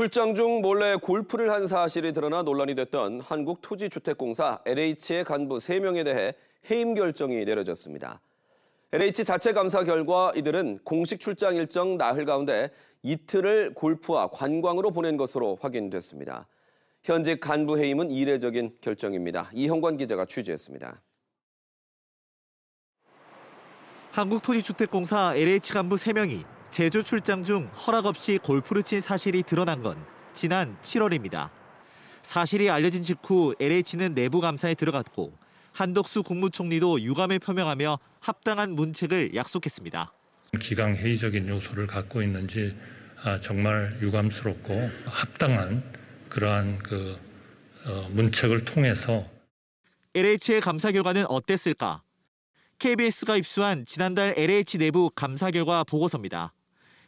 출장 중 몰래 골프를 한 사실이 드러나 논란이 됐던 한국토지주택공사 LH의 간부 3명에 대해 해임 결정이 내려졌습니다. LH 자체 감사 결과 이들은 공식 출장 일정 나흘 가운데 이틀을 골프와 관광으로 보낸 것으로 확인됐습니다. 현직 간부 해임은 이례적인 결정입니다. 이형관 기자가 취재했습니다. 한국토지주택공사 LH 간부 3명이 제주 출장 중 허락 없이 골프를 친 사실이 드러난 건 지난 7월입니다. 사실이 알려진 직후 LH는 내부 감사에 들어갔고 한덕수 국무총리도 유감을 표명하며 합당한 문책을 약속했습니다. 기강 회의적인 요소를 갖고 있는지 아, 정말 유감스럽고 합당한 그러한 그 어, 문책을 통해서 LH의 감사 결과는 어땠을까? KBS가 입수한 지난달 LH 내부 감사 결과 보고서입니다.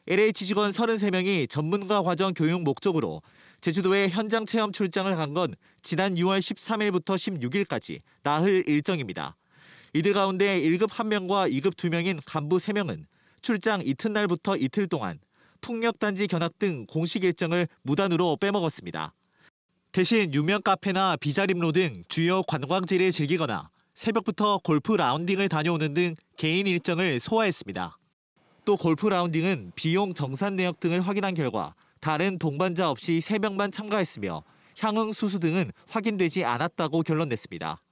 LH 직원 33명이 전문가 과정 교육 목적으로 제주도에 현장 체험 출장을 간 건 지난 6월 13일부터 16일까지 나흘 일정입니다. 이들 가운데 1급 1명과 2급 2명인 간부 3명은 출장 이튿날부터 이틀 동안 풍력단지 견학 등 공식 일정을 무단으로 빼먹었습니다. 대신 유명 카페나 비자림로 등 주요 관광지를 즐기거나 새벽부터 골프 라운딩을 다녀오는 등 개인 일정을 소화했습니다. 또 골프 라운딩은 비용 정산 내역 등을 확인한 결과 다른 동반자 없이 3명만 참가했으며 향응 수수 등은 확인되지 않았다고 결론냈습니다.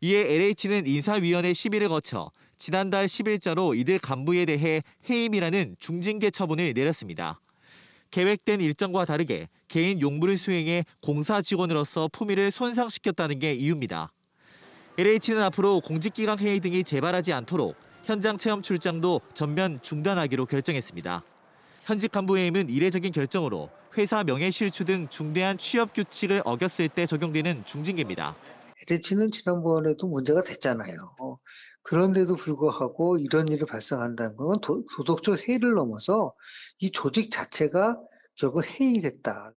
이에 LH는 인사위원회 1 0일를 거쳐 지난달 10일자로 이들 간부에 대해 해임이라는 중징계 처분을 내렸습니다. 계획된 일정과 다르게 개인 용무를 수행해 공사 직원으로서 품위를 손상시켰다는 게 이유입니다. LH는 앞으로 공직기강 회의 등이 재발하지 않도록 현장 체험 출장도 전면 중단하기로 결정했습니다. 현직 간부회임은 이례적인 결정으로 회사 명예실추 등 중대한 취업 규칙을 어겼을 때 적용되는 중징계입니다. LH는 지난번에도 문제가 됐잖아요. 어, 그런데도 불구하고 이런 일이 발생한다는 건 도, 도덕적 해의를 넘어서 이 조직 자체가 결국 해이됐다.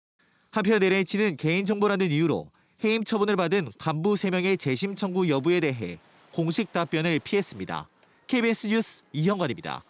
한편 LH는 개인정보라는 이유로 해임 처분을 받은 간부 3명의 재심 청구 여부에 대해 공식 답변을 피했습니다. KBS 뉴스 이형관입니다.